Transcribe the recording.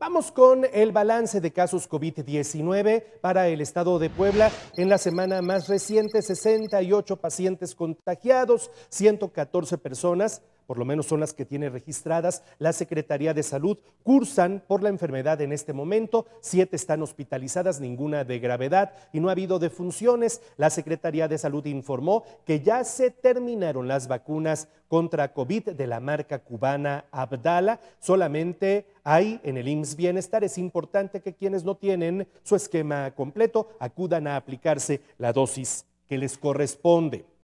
Vamos con el balance de casos COVID-19 para el estado de Puebla. En la semana más reciente, 68 pacientes contagiados, 114 personas por lo menos son las que tiene registradas la Secretaría de Salud, cursan por la enfermedad en este momento. Siete están hospitalizadas, ninguna de gravedad y no ha habido defunciones. La Secretaría de Salud informó que ya se terminaron las vacunas contra COVID de la marca cubana Abdala. Solamente hay en el IMSS Bienestar. Es importante que quienes no tienen su esquema completo acudan a aplicarse la dosis que les corresponde.